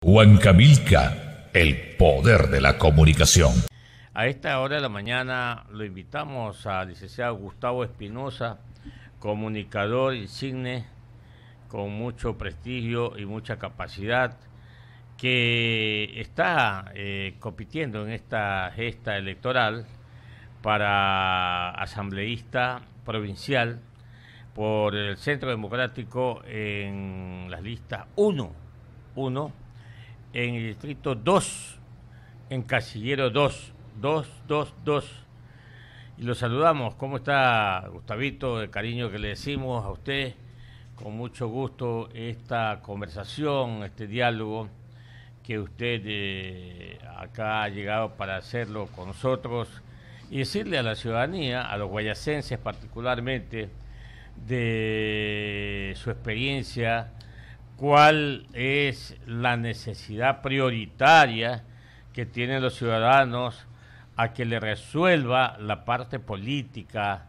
Juan Camilca, el poder de la comunicación. A esta hora de la mañana lo invitamos al licenciado Gustavo Espinosa, comunicador insigne con mucho prestigio y mucha capacidad, que está eh, compitiendo en esta gesta electoral para asambleísta provincial por el Centro Democrático en las listas 1, 1 en el distrito 2, en Casillero 2, 2. Y lo saludamos. ¿Cómo está Gustavito? El cariño que le decimos a usted. Con mucho gusto esta conversación, este diálogo que usted eh, acá ha llegado para hacerlo con nosotros y decirle a la ciudadanía, a los guayacenses particularmente, de su experiencia cuál es la necesidad prioritaria que tienen los ciudadanos a que le resuelva la parte política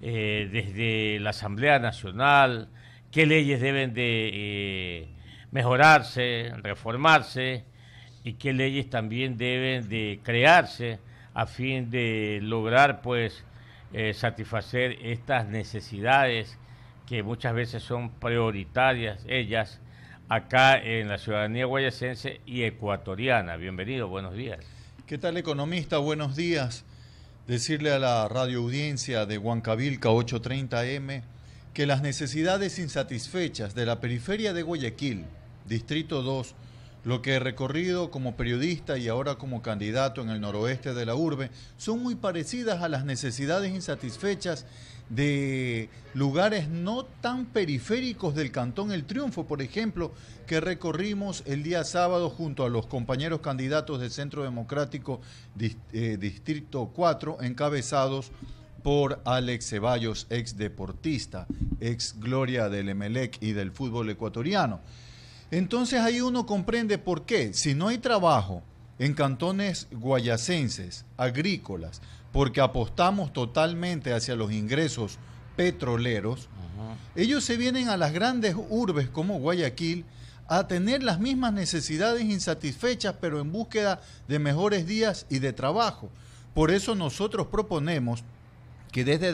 eh, desde la Asamblea Nacional, qué leyes deben de eh, mejorarse, reformarse y qué leyes también deben de crearse a fin de lograr pues eh, satisfacer estas necesidades que muchas veces son prioritarias ellas acá en la ciudadanía guayacense y ecuatoriana. Bienvenido, buenos días. ¿Qué tal, economista? Buenos días. Decirle a la radio audiencia de Huancavilca 830M que las necesidades insatisfechas de la periferia de Guayaquil, Distrito 2, lo que he recorrido como periodista y ahora como candidato en el noroeste de la urbe son muy parecidas a las necesidades insatisfechas de lugares no tan periféricos del Cantón El Triunfo, por ejemplo, que recorrimos el día sábado junto a los compañeros candidatos del Centro Democrático eh, Distrito 4, encabezados por Alex Ceballos, ex deportista, ex gloria del Emelec y del fútbol ecuatoriano. Entonces ahí uno comprende por qué, si no hay trabajo en cantones guayacenses, agrícolas, porque apostamos totalmente hacia los ingresos petroleros, ellos se vienen a las grandes urbes como Guayaquil a tener las mismas necesidades insatisfechas, pero en búsqueda de mejores días y de trabajo. Por eso nosotros proponemos que desde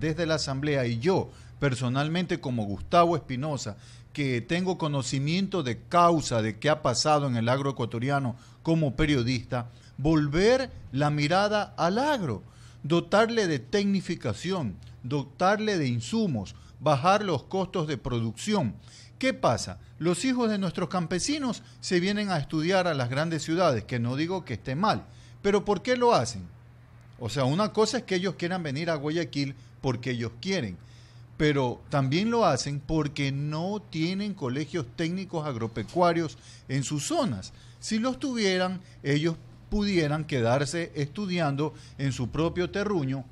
desde la Asamblea y yo personalmente como Gustavo Espinosa que tengo conocimiento de causa de qué ha pasado en el agro ecuatoriano como periodista, volver la mirada al agro, dotarle de tecnificación, dotarle de insumos, bajar los costos de producción. ¿Qué pasa? Los hijos de nuestros campesinos se vienen a estudiar a las grandes ciudades, que no digo que esté mal, pero ¿por qué lo hacen? O sea, una cosa es que ellos quieran venir a Guayaquil porque ellos quieren, pero también lo hacen porque no tienen colegios técnicos agropecuarios en sus zonas. Si los tuvieran, ellos pudieran quedarse estudiando en su propio terruño,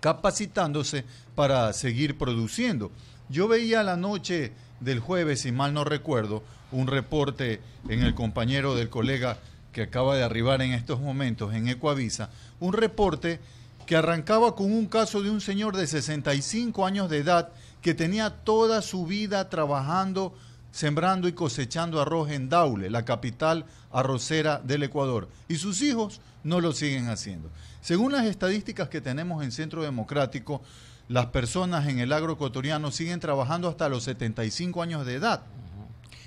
capacitándose para seguir produciendo. Yo veía la noche del jueves, si mal no recuerdo, un reporte en el compañero del colega que acaba de arribar en estos momentos en Ecoavisa, un reporte que arrancaba con un caso de un señor de 65 años de edad que tenía toda su vida trabajando, sembrando y cosechando arroz en Daule, la capital arrocera del Ecuador. Y sus hijos no lo siguen haciendo. Según las estadísticas que tenemos en Centro Democrático, las personas en el agro ecuatoriano siguen trabajando hasta los 75 años de edad.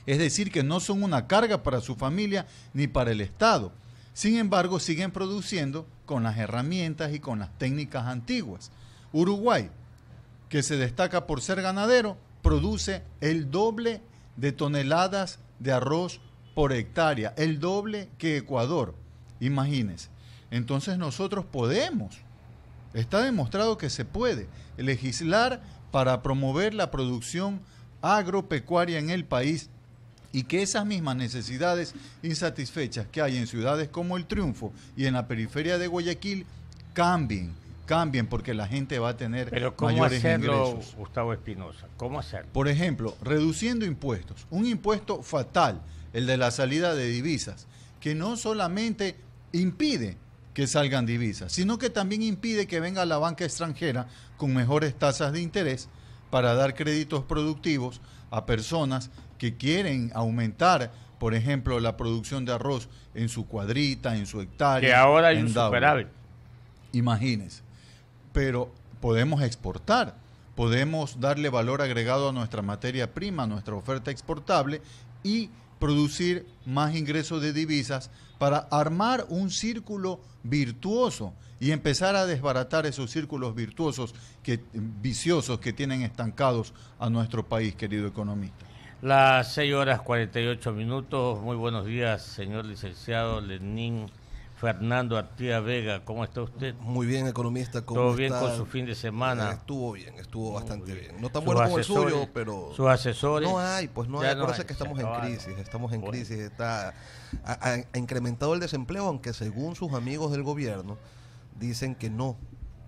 Es decir, que no son una carga para su familia ni para el Estado. Sin embargo, siguen produciendo con las herramientas y con las técnicas antiguas. Uruguay, que se destaca por ser ganadero, produce el doble de toneladas de arroz por hectárea, el doble que Ecuador, imagínense. Entonces nosotros podemos, está demostrado que se puede legislar para promover la producción agropecuaria en el país y que esas mismas necesidades insatisfechas que hay en ciudades como El Triunfo y en la periferia de Guayaquil cambien, cambien porque la gente va a tener Pero ¿cómo mayores hacerlo, Gustavo Espinosa, ¿cómo hacerlo? Por ejemplo, reduciendo impuestos, un impuesto fatal, el de la salida de divisas, que no solamente impide que salgan divisas, sino que también impide que venga la banca extranjera con mejores tasas de interés para dar créditos productivos a personas que quieren aumentar, por ejemplo, la producción de arroz en su cuadrita, en su hectárea. Que ahora hay un Imagínense. Pero podemos exportar, podemos darle valor agregado a nuestra materia prima, a nuestra oferta exportable y producir más ingresos de divisas para armar un círculo virtuoso y empezar a desbaratar esos círculos virtuosos que viciosos que tienen estancados a nuestro país, querido economista. Las 6 horas 48 minutos. Muy buenos días, señor licenciado Lenín Fernando Artía Vega. ¿Cómo está usted? Muy bien, economista. ¿cómo ¿Todo bien con su fin de semana? Eh, estuvo bien, estuvo bastante bien. No tan bueno como el suyo, pero... ¿Sus asesores? No hay, pues no hay. parece que estamos en crisis, estamos en crisis. Está, ha, incrementado el desempleo, aunque según sus amigos del gobierno dicen que no,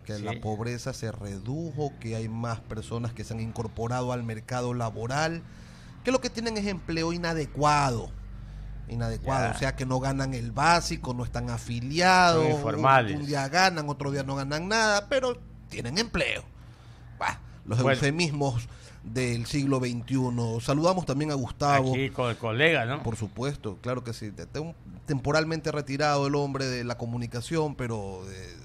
que la pobreza se redujo, que hay más personas que se han incorporado al mercado laboral, que lo que tienen es empleo inadecuado inadecuado. O sea, que no ganan el básico, no están afiliados. informales. Un, día ganan, otro día no ganan nada, pero tienen empleo. los eufemismos del siglo XXI. Saludamos también a Gustavo. Sí, con el colega, ¿no? Por supuesto, claro que sí. Temporalmente retirado el hombre de la comunicación, pero... Eh,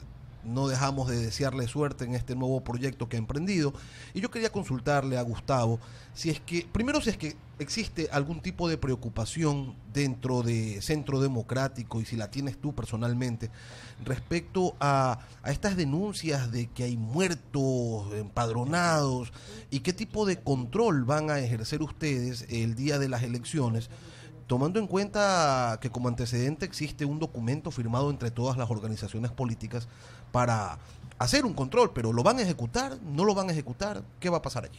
no dejamos de desearle suerte en este nuevo proyecto que ha emprendido. Y yo quería consultarle a Gustavo si es que, primero, si es que existe algún tipo de preocupación dentro de Centro Democrático y si la tienes tú personalmente respecto a, a estas denuncias de que hay muertos empadronados y qué tipo de control van a ejercer ustedes el día de las elecciones tomando en cuenta que como antecedente existe un documento firmado entre todas las organizaciones políticas para hacer un control, pero ¿lo van a ejecutar? ¿No lo van a ejecutar? ¿Qué va a pasar allí?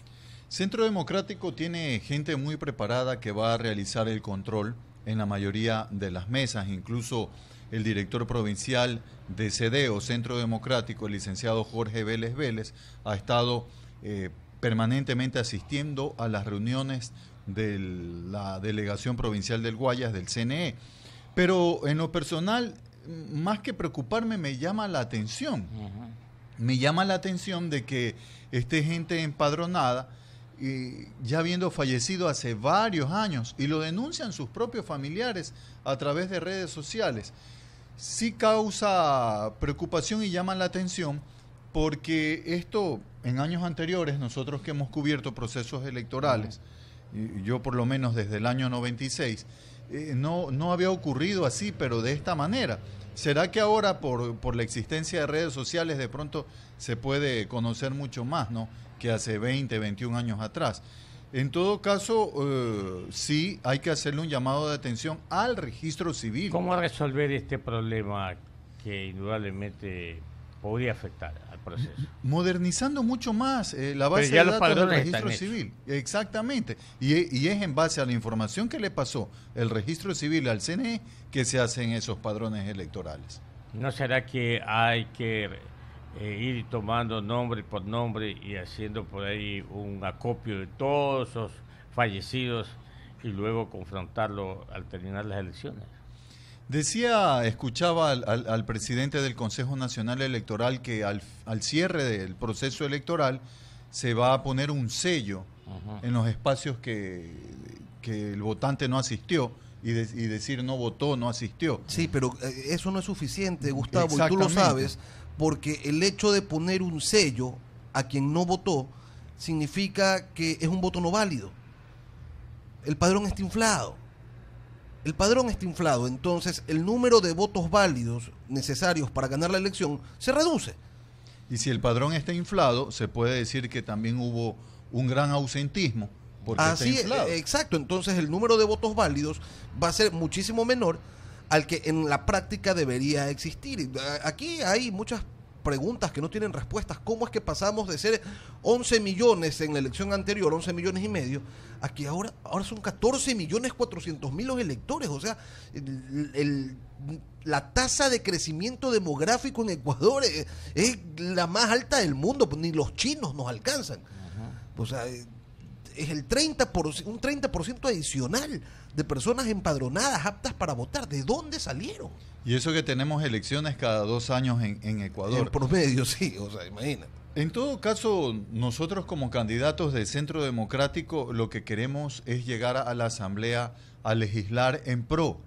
Centro Democrático tiene gente muy preparada que va a realizar el control en la mayoría de las mesas, incluso el director provincial de o Centro Democrático, el licenciado Jorge Vélez Vélez, ha estado eh, permanentemente asistiendo a las reuniones de la delegación provincial del Guayas del CNE. Pero en lo personal, más que preocuparme, me llama la atención. Me llama la atención de que esté gente empadronada y ya habiendo fallecido hace varios años y lo denuncian sus propios familiares a través de redes sociales. Sí causa preocupación y llama la atención porque esto en años anteriores, nosotros que hemos cubierto procesos electorales, yo por lo menos desde el año 96, eh, no, no había ocurrido así, pero de esta manera. ¿Será que ahora por, por, la existencia de redes sociales de pronto se puede conocer mucho más ¿no? que hace 20, 21 años atrás? En todo caso, eh, sí hay que hacerle un llamado de atención al registro civil. ¿Cómo resolver este problema que indudablemente podría afectar? proceso. Modernizando mucho más eh, la base de datos del registro civil. Exactamente. E, y, es en base a la información que le pasó el registro civil al CNE que se hacen esos padrones electorales. ¿No será que hay que eh, ir tomando nombre por nombre y haciendo por ahí un acopio de todos los fallecidos y luego confrontarlo al terminar las elecciones? Decía, escuchaba al, presidente del Consejo Nacional Electoral que al, cierre del proceso electoral se va a poner un sello en los espacios que, el votante no asistió. Y, y, decir no votó, no asistió. Sí, pero eh, eso no es suficiente, Gustavo, y tú lo sabes, porque el hecho de poner un sello a quien no votó significa que es un voto no válido. El padrón está inflado. El padrón está inflado, entonces el número de votos válidos necesarios para ganar la elección se reduce. Y si el padrón está inflado, se puede decir que también hubo un gran ausentismo. Porque Así Es, exacto, entonces el número de votos válidos va a ser muchísimo menor al que en la práctica debería existir. Aquí hay muchas preguntas que no tienen respuestas. ¿Cómo es que pasamos de ser 11 millones en la elección anterior, 11 millones y medio, a que ahora, ahora son 14 millones 400 mil los electores? O sea, la tasa de crecimiento demográfico en Ecuador es, la más alta del mundo, pues ni los chinos nos alcanzan. O sea, es el 30%, un 30% adicional de personas empadronadas aptas para votar. ¿De dónde salieron? Y eso que tenemos elecciones cada dos años en, Ecuador. En promedio, sí, o sea, imagínate. En todo caso, nosotros como candidatos del Centro Democrático lo que queremos es llegar a la Asamblea a legislar en pro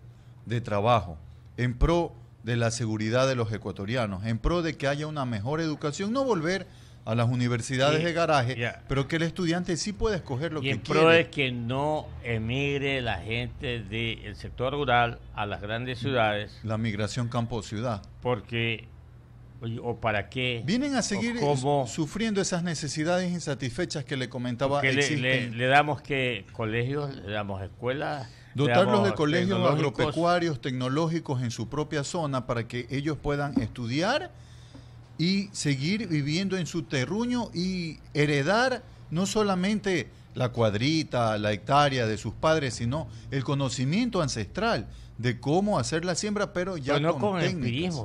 de trabajo, en pro de la seguridad de los ecuatorianos, en pro de que haya una mejor educación, no volver a las universidades de garaje, pero que el estudiante sí puede escoger lo que quiere. Y pro es que no emigre la gente del sector rural a las grandes ciudades. La migración campo-ciudad. Porque, o para qué. Vienen a seguir sufriendo esas necesidades insatisfechas que le comentaba. Que le, le, le, damos que colegios, le damos escuelas. Dotarlos de colegios agropecuarios, tecnológicos en su propia zona para que ellos puedan estudiar y seguir viviendo en su terruño y heredar no solamente la cuadrita, la hectárea de sus padres, sino el conocimiento ancestral de cómo hacer la siembra, pero ya no con, el pues.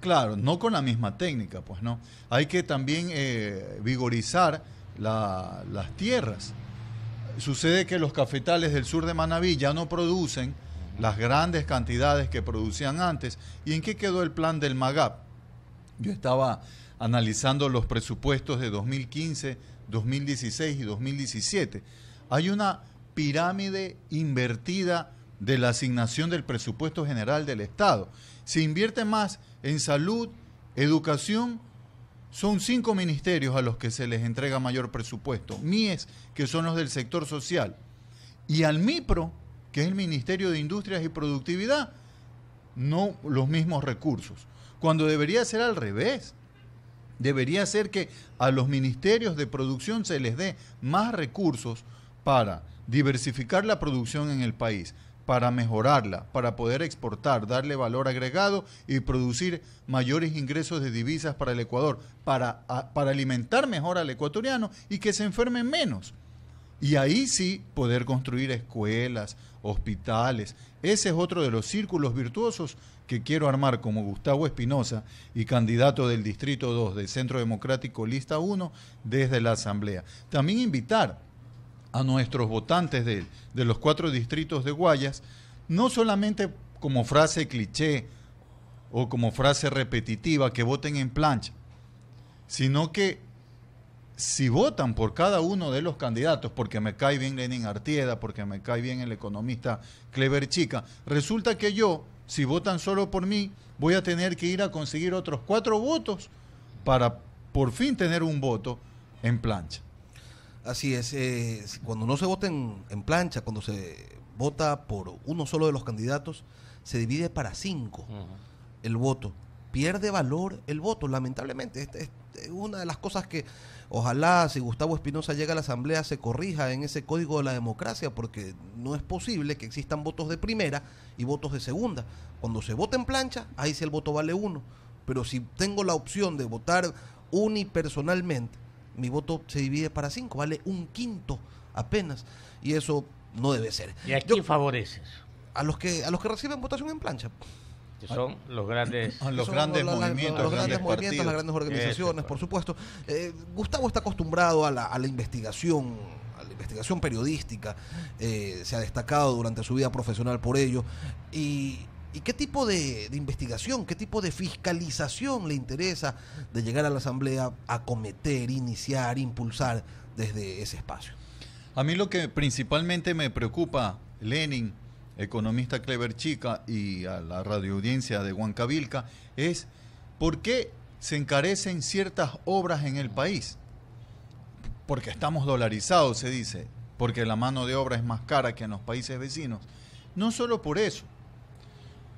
Claro, no con la misma técnica, pues no. Hay que también eh, vigorizar las tierras. Sucede que los cafetales del sur de Manabí ya no producen las grandes cantidades que producían antes. ¿Y en qué quedó el plan del MAGAP? Yo estaba analizando los presupuestos de 2015, 2016 y 2017. Hay una pirámide invertida de la asignación del presupuesto general del Estado. Se invierte más en salud, educación, son cinco ministerios a los que se les entrega mayor presupuesto. MIES, que son los del sector social, y al MIPRO, que es el Ministerio de Industrias y Productividad, no los mismos recursos cuando debería ser al revés. Debería ser que a los ministerios de producción se les dé más recursos para diversificar la producción en el país, para mejorarla, para poder exportar, darle valor agregado y producir mayores ingresos de divisas para el Ecuador, para, para, alimentar mejor al ecuatoriano y que se enfermen menos. Y ahí sí poder construir escuelas, hospitales. Ese es otro de los círculos virtuosos que quiero armar como Gustavo Espinosa y candidato del Distrito 2 del Centro Democrático Lista 1 desde la Asamblea. También invitar a nuestros votantes de, de los cuatro distritos de Guayas, no solamente como frase cliché o como frase repetitiva que voten en plancha, sino que si votan por cada uno de los candidatos, porque me cae bien Lenin Artieda, porque me cae bien el economista Clever Chica, resulta que yo, si votan solo por mí, voy a tener que ir a conseguir otros cuatro votos para por fin tener un voto en plancha. Así es, eh, cuando no se vota en, plancha, cuando se vota por uno solo de los candidatos, se divide para cinco el voto. Pierde valor el voto, lamentablemente. este, una de las cosas que ojalá si Gustavo Espinosa llega a la Asamblea se corrija en ese código de la democracia, porque no es posible que existan votos de primera y votos de segunda. Cuando se vota en plancha, ahí sí el voto vale uno. Pero si tengo la opción de votar unipersonalmente, mi voto se divide para cinco, vale un quinto apenas. Y eso no debe ser. ¿Y a quién favoreces? A los que, a los que reciben votación en plancha que son los ah, grandes, los grandes movimientos, los, grandes, movimientos, las grandes organizaciones, por supuesto. Eh, Gustavo está acostumbrado a la, a la investigación periodística, eh, se ha destacado durante su vida profesional por ello. ¿Y, qué tipo de, investigación, qué tipo de fiscalización le interesa de llegar a la Asamblea a cometer iniciar, impulsar desde ese espacio? A mí lo que principalmente me preocupa, Lenin, economista Clever Chica y a la radioaudiencia de Huancavilca es por qué se encarecen ciertas obras en el país. Porque estamos dolarizados, se dice, porque la mano de obra es más cara que en los países vecinos. No solo por eso.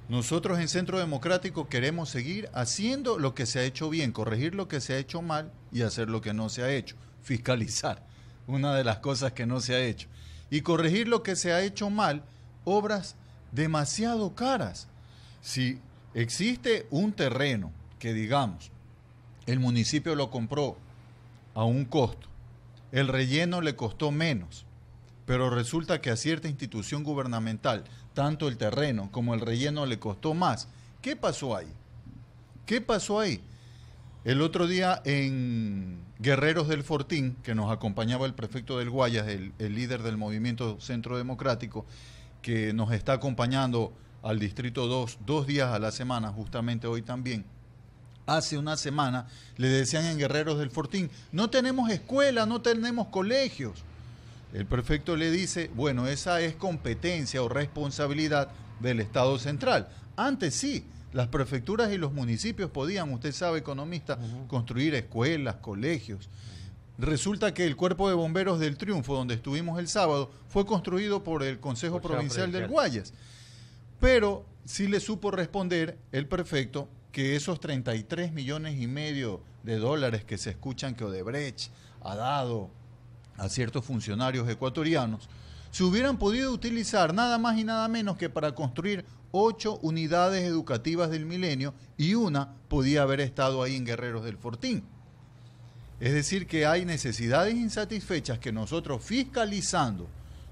Nosotros en Centro Democrático queremos seguir haciendo lo que se ha hecho bien, corregir lo que se ha hecho mal y hacer lo que no se ha hecho, fiscalizar, una de las cosas que no se ha hecho. Y corregir lo que se ha hecho mal obras demasiado caras. Si existe un terreno que digamos, el municipio lo compró a un costo, el relleno le costó menos, pero resulta que a cierta institución gubernamental, tanto el terreno como el relleno le costó más. ¿Qué pasó ahí? ¿Qué pasó ahí? El otro día en Guerreros del Fortín, que nos acompañaba el prefecto del Guayas, el, líder del movimiento Centro Democrático, que nos está acompañando al Distrito 2 dos días a la semana, justamente hoy también. Hace una semana le decían en Guerreros del Fortín, no tenemos escuela, no tenemos colegios. El prefecto le dice, bueno, esa es competencia o responsabilidad del Estado central. Antes sí, las prefecturas y los municipios podían, usted sabe, economista, construir escuelas, colegios. Resulta que el cuerpo de bomberos del Triunfo, donde estuvimos el sábado, fue construido por el Consejo Provincial del Guayas. Pero sí le supo responder el prefecto que esos 33 millones y medio de dólares que se escuchan que Odebrecht ha dado a ciertos funcionarios ecuatorianos, se hubieran podido utilizar nada más y nada menos que para construir ocho unidades educativas del milenio y una podía haber estado ahí en Guerreros del Fortín. Es decir, que hay necesidades insatisfechas que nosotros fiscalizando,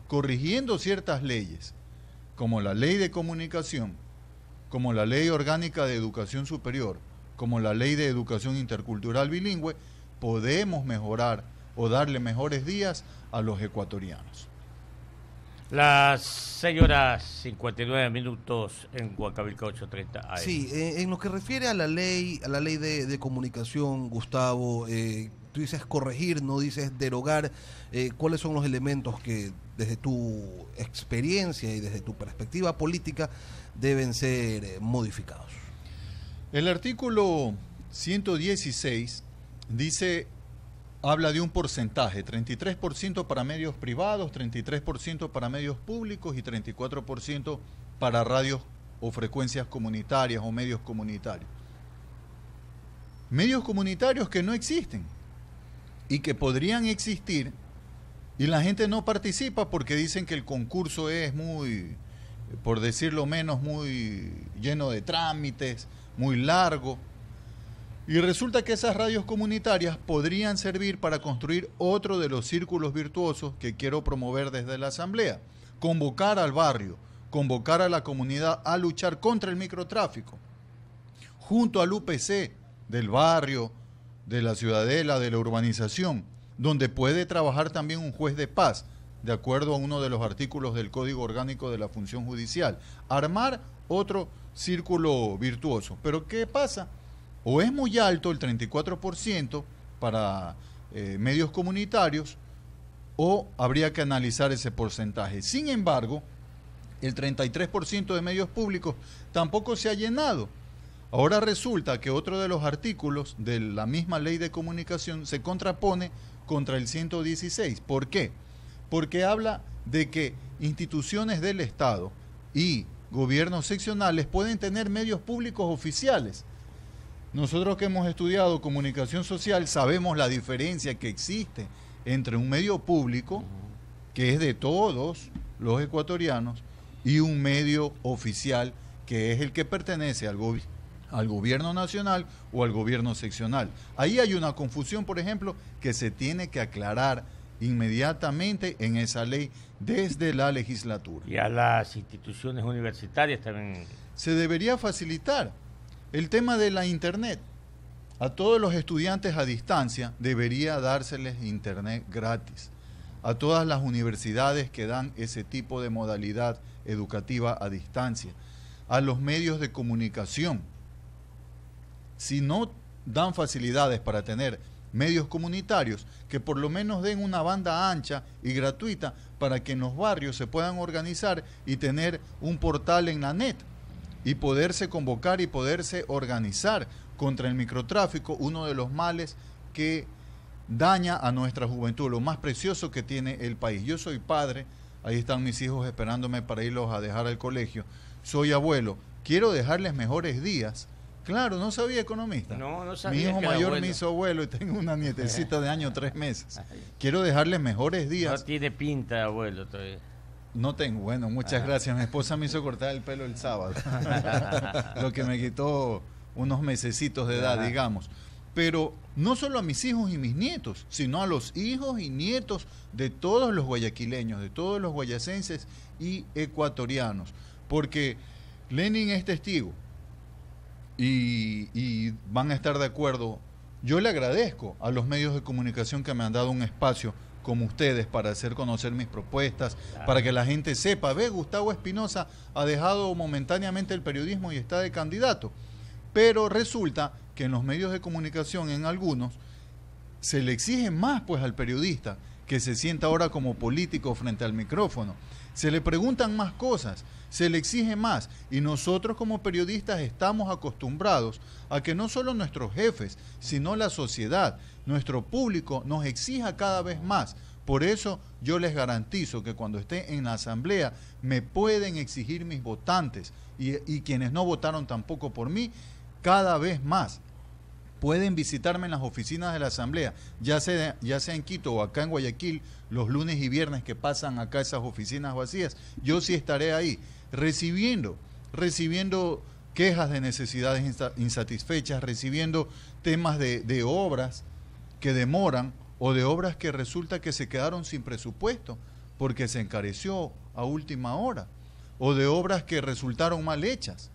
corrigiendo ciertas leyes, como la ley de comunicación, como la ley orgánica de educación superior, como la ley de educación intercultural bilingüe, podemos mejorar o darle mejores días a los ecuatorianos. Las señoras 59 minutos en Huacabilca 830 Sí, eh, en lo que refiere a la ley, a la ley de, comunicación, Gustavo, eh, tú dices corregir, no dices derogar. Eh, ¿Cuáles son los elementos que desde tu experiencia y desde tu perspectiva política deben ser eh, modificados? El artículo 116 dice habla de un porcentaje, 33% para medios privados, 33% para medios públicos y 34% para radios o frecuencias comunitarias o medios comunitarios. Medios comunitarios que no existen y que podrían existir y la gente no participa porque dicen que el concurso es muy, por decirlo menos, muy lleno de trámites, muy largo. Y resulta que esas radios comunitarias podrían servir para construir otro de los círculos virtuosos que quiero promover desde la Asamblea. Convocar al barrio, convocar a la comunidad a luchar contra el microtráfico. Junto al UPC del barrio, de la ciudadela, de la urbanización, donde puede trabajar también un juez de paz, de acuerdo a uno de los artículos del Código Orgánico de la Función Judicial. Armar otro círculo virtuoso. Pero ¿qué pasa? O es muy alto el 34% para eh, medios comunitarios, o habría que analizar ese porcentaje. Sin embargo, el 33% de medios públicos tampoco se ha llenado Ahora resulta que otro de los artículos de la misma ley de comunicación se contrapone contra el 116. ¿Por qué? Porque habla de que instituciones del Estado y gobiernos seccionales pueden tener medios públicos oficiales. Nosotros que hemos estudiado comunicación social sabemos la diferencia que existe entre un medio público, que es de todos los ecuatorianos, y un medio oficial, que es el que pertenece al gobierno al gobierno nacional o al gobierno seccional. Ahí hay una confusión, por ejemplo, que se tiene que aclarar inmediatamente en esa ley desde la legislatura. Y a las instituciones universitarias también. Se debería facilitar el tema de la Internet. A todos los estudiantes a distancia debería dárseles Internet gratis. A todas las universidades que dan ese tipo de modalidad educativa a distancia. A los medios de comunicación si no dan facilidades para tener medios comunitarios que por lo menos den una banda ancha y gratuita para que en los barrios se puedan organizar y tener un portal en la net y poderse convocar y poderse organizar contra el microtráfico, uno de los males que daña a nuestra juventud, lo más precioso que tiene el país. Yo soy padre, ahí están mis hijos esperándome para irlos a dejar al colegio, soy abuelo, quiero dejarles mejores días Claro, no sabía economista. Mi hijo mayor me hizo abuelo y tengo una nietecita de año tres meses. Quiero dejarle mejores días. No tiene pinta abuelo No tengo, bueno, muchas gracias. Mi esposa me hizo cortar el pelo el sábado, lo que me quitó unos mesecitos de edad, digamos. Pero no solo a mis hijos y mis nietos, sino a los hijos y nietos de todos los guayaquileños, de todos los guayacenses y ecuatorianos. Porque Lenin es testigo, y, van a estar de acuerdo. Yo le agradezco a los medios de comunicación que me han dado un espacio como ustedes para hacer conocer mis propuestas, para que la gente sepa, ve, Gustavo Espinosa ha dejado momentáneamente el periodismo y está de candidato. Pero resulta que en los medios de comunicación, en algunos, se le exige más pues al periodista que se sienta ahora como político frente al micrófono. Se le preguntan más cosas, se le exige más y nosotros como periodistas estamos acostumbrados a que no solo nuestros jefes, sino la sociedad, nuestro público nos exija cada vez más. Por eso yo les garantizo que cuando esté en la asamblea me pueden exigir mis votantes y, y quienes no votaron tampoco por mí cada vez más pueden visitarme en las oficinas de la Asamblea, ya sea, en Quito o acá en Guayaquil, los lunes y viernes que pasan acá esas oficinas vacías. Yo sí estaré ahí recibiendo, recibiendo quejas de necesidades insatisfechas, recibiendo temas de obras que demoran o de obras que resulta que se quedaron sin presupuesto porque se encareció a última hora, o de obras que resultaron mal hechas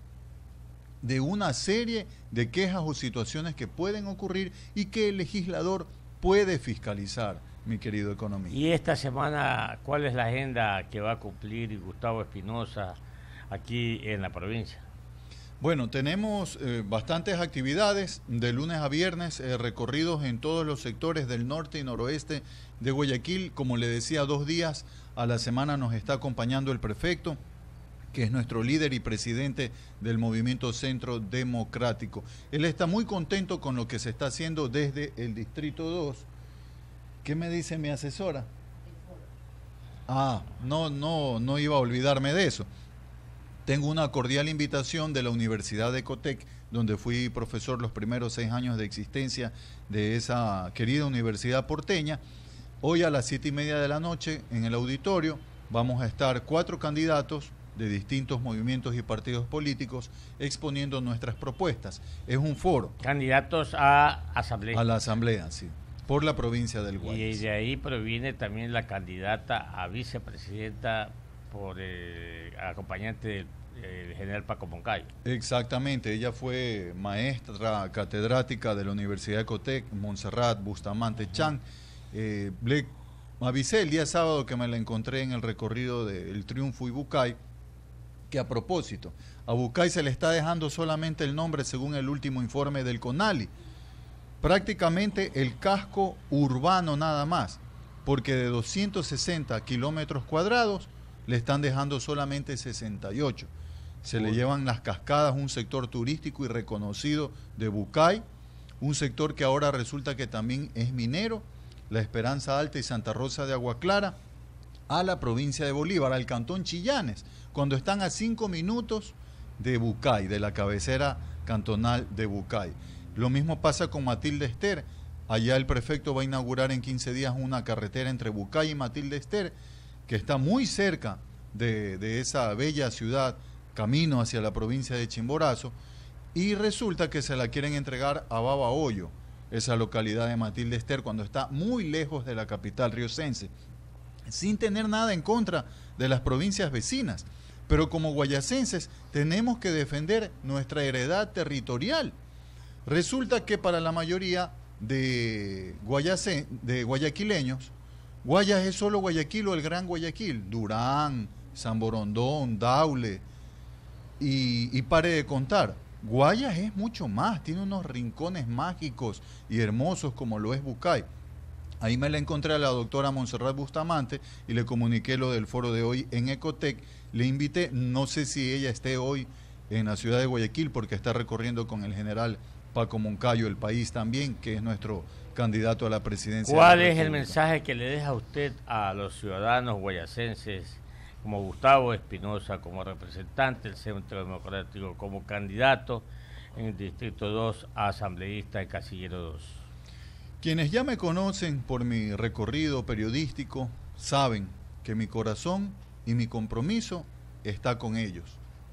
de una serie de quejas o situaciones que pueden ocurrir y que el legislador puede fiscalizar, mi querido economista. Y esta semana, ¿cuál es la agenda que va a cumplir Gustavo Espinosa aquí en la provincia? Bueno, tenemos eh, bastantes actividades de lunes a viernes, eh, recorridos en todos los sectores del norte y noroeste de Guayaquil. Como le decía, dos días a la semana nos está acompañando el prefecto que es nuestro líder y presidente del Movimiento Centro Democrático. Él está muy contento con lo que se está haciendo desde el Distrito 2. ¿Qué me dice mi asesora? Ah, no, no, no iba a olvidarme de eso. Tengo una cordial invitación de la Universidad de Cotec, donde fui profesor los primeros seis años de existencia de esa querida universidad porteña. Hoy a las siete y media de la noche en el auditorio vamos a estar cuatro candidatos de distintos movimientos y partidos políticos exponiendo nuestras propuestas. Es un foro. Candidatos a asamblea. A la asamblea, sí. Por la provincia del Guayas. Y de ahí proviene también la candidata a vicepresidenta por eh, acompañante del eh, general Paco moncay Exactamente, ella fue maestra catedrática de la Universidad de Cotec, Montserrat Bustamante Chan. Eh, le avisé el día sábado que me la encontré en el recorrido del Triunfo y Bucay que a propósito, a Bucay se le está dejando solamente el nombre según el último informe del CONALI. Prácticamente el casco urbano nada más, porque de 260 kilómetros cuadrados le están dejando solamente 68. Se le llevan las cascadas, un sector turístico y reconocido de Bucay, un sector que ahora resulta que también es minero, la Esperanza Alta y Santa Rosa de Agua Clara a la provincia de Bolívar, al cantón Chillanes, cuando están a cinco minutos de Bucay, de la cabecera cantonal de Bucay. Lo mismo pasa con Matilde Ester. Allá el prefecto va a inaugurar en 15 días una carretera entre Bucay y Matilde Ester, que está muy cerca de, esa bella ciudad, camino hacia la provincia de Chimborazo, y resulta que se la quieren entregar a Baba esa localidad de Matilde Ester, cuando está muy lejos de la capital riocense sin tener nada en contra de las provincias vecinas. Pero como guayacenses tenemos que defender nuestra heredad territorial. Resulta que para la mayoría de, de guayaquileños, Guayas es solo Guayaquil o el Gran Guayaquil, Durán, San Borondón, Daule, y, y, pare de contar. Guayas es mucho más, tiene unos rincones mágicos y hermosos como lo es Bucay. Ahí me la encontré a la doctora Monserrat Bustamante y le comuniqué lo del foro de hoy en Ecotec. Le invité, no sé si ella esté hoy en la ciudad de Guayaquil porque está recorriendo con el general Paco Moncayo el país también, que es nuestro candidato a la presidencia. ¿Cuál es el mensaje que le deja usted a los ciudadanos guayacenses como Gustavo Espinosa, como representante del Centro Democrático, como candidato en el Distrito 2 a asambleísta de Casillero 2? Quienes ya me conocen por mi recorrido periodístico saben que mi corazón y mi compromiso está con ellos,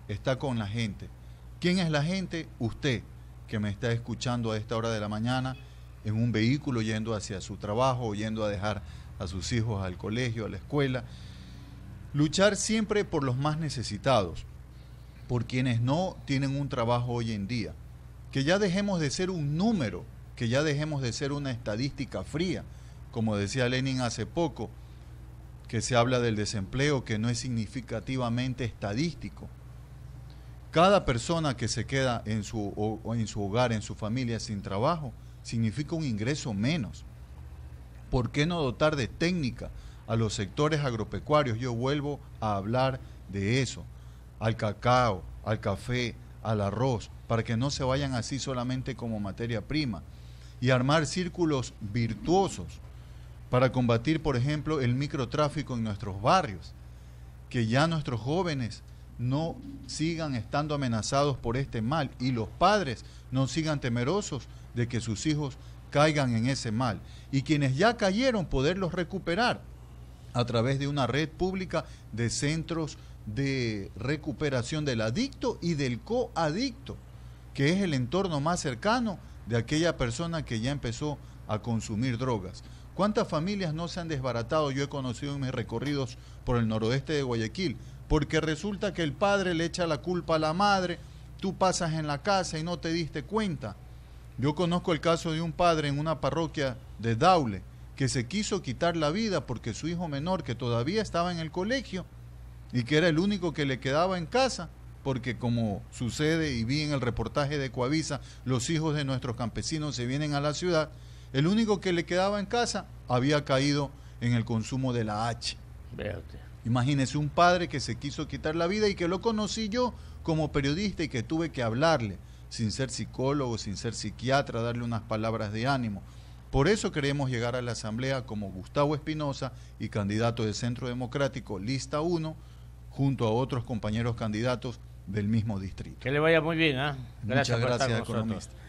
está con la gente. ¿Quién es la gente? Usted, que me está escuchando a esta hora de la mañana en un vehículo yendo hacia su trabajo yendo a dejar a sus hijos al colegio, a la escuela. Luchar siempre por los más necesitados, por quienes no tienen un trabajo hoy en día. Que ya dejemos de ser un número que ya dejemos de ser una estadística fría, como decía Lenin hace poco, que se habla del desempleo que no es significativamente estadístico. Cada persona que se queda en su, en su hogar, en su familia sin trabajo, significa un ingreso menos. ¿Por qué no dotar de técnica a los sectores agropecuarios? Yo vuelvo a hablar de eso, al cacao, al café, al arroz, para que no se vayan así solamente como materia prima y armar círculos virtuosos para combatir, por ejemplo, el microtráfico en nuestros barrios, que ya nuestros jóvenes no sigan estando amenazados por este mal y los padres no sigan temerosos de que sus hijos caigan en ese mal y quienes ya cayeron poderlos recuperar a través de una red pública de centros de recuperación del adicto y del coadicto, que es el entorno más cercano de aquella persona que ya empezó a consumir drogas. ¿Cuántas familias no se han desbaratado? Yo he conocido en mis recorridos por el noroeste de Guayaquil, porque resulta que el padre le echa la culpa a la madre, tú pasas en la casa y no te diste cuenta. Yo conozco el caso de un padre en una parroquia de Daule que se quiso quitar la vida porque su hijo menor, que todavía estaba en el colegio y que era el único que le quedaba en casa, porque como sucede y vi en el reportaje de Coavisa, los hijos de nuestros campesinos se vienen a la ciudad, el único que le quedaba en casa había caído en el consumo de la H. Imagínese un padre que se quiso quitar la vida y que lo conocí yo como periodista y que tuve que hablarle, sin ser psicólogo, sin ser psiquiatra, darle unas palabras de ánimo. Por eso queremos llegar a la Asamblea como Gustavo Espinosa y candidato de Centro Democrático, lista 1, junto a otros compañeros candidatos del mismo distrito. Que le vaya muy bien, ¿eh? ¿ah? Gracias Muchas gracias, economista.